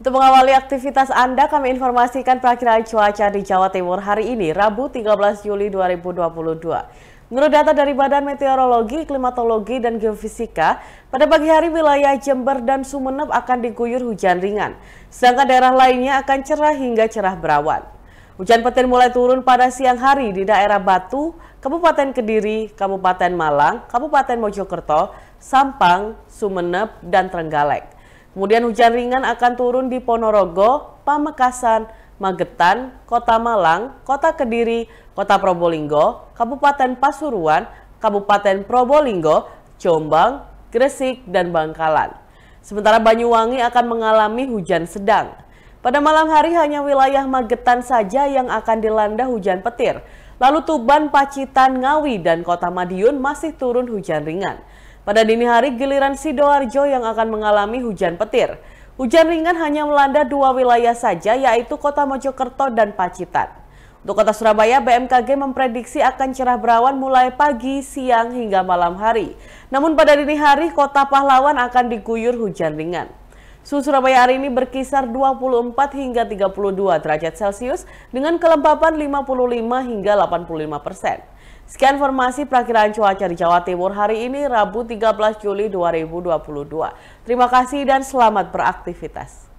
Untuk mengawali aktivitas Anda, kami informasikan perakhiran cuaca di Jawa Timur hari ini, Rabu 13 Juli 2022. Menurut data dari Badan Meteorologi, Klimatologi, dan Geofisika, pada pagi hari wilayah Jember dan Sumeneb akan diguyur hujan ringan, sedangkan daerah lainnya akan cerah hingga cerah berawan. Hujan petir mulai turun pada siang hari di daerah Batu, Kabupaten Kediri, Kabupaten Malang, Kabupaten Mojokerto, Sampang, Sumeneb, dan Trenggalek. Kemudian hujan ringan akan turun di Ponorogo, Pamekasan, Magetan, Kota Malang, Kota Kediri, Kota Probolinggo, Kabupaten Pasuruan, Kabupaten Probolinggo, Jombang, Gresik, dan Bangkalan. Sementara Banyuwangi akan mengalami hujan sedang. Pada malam hari hanya wilayah Magetan saja yang akan dilanda hujan petir. Lalu Tuban, Pacitan, Ngawi, dan Kota Madiun masih turun hujan ringan. Pada dini hari giliran Sidoarjo yang akan mengalami hujan petir. Hujan ringan hanya melanda dua wilayah saja yaitu kota Mojokerto dan Pacitan. Untuk kota Surabaya, BMKG memprediksi akan cerah berawan mulai pagi, siang, hingga malam hari. Namun pada dini hari, kota pahlawan akan diguyur hujan ringan. Suhu Surabaya hari ini berkisar 24 hingga 32 derajat Celcius dengan kelembapan 55 hingga 85 persen. Sekian informasi perakiraan cuaca di Jawa Timur hari ini Rabu 13 Juli 2022. Terima kasih dan selamat beraktivitas.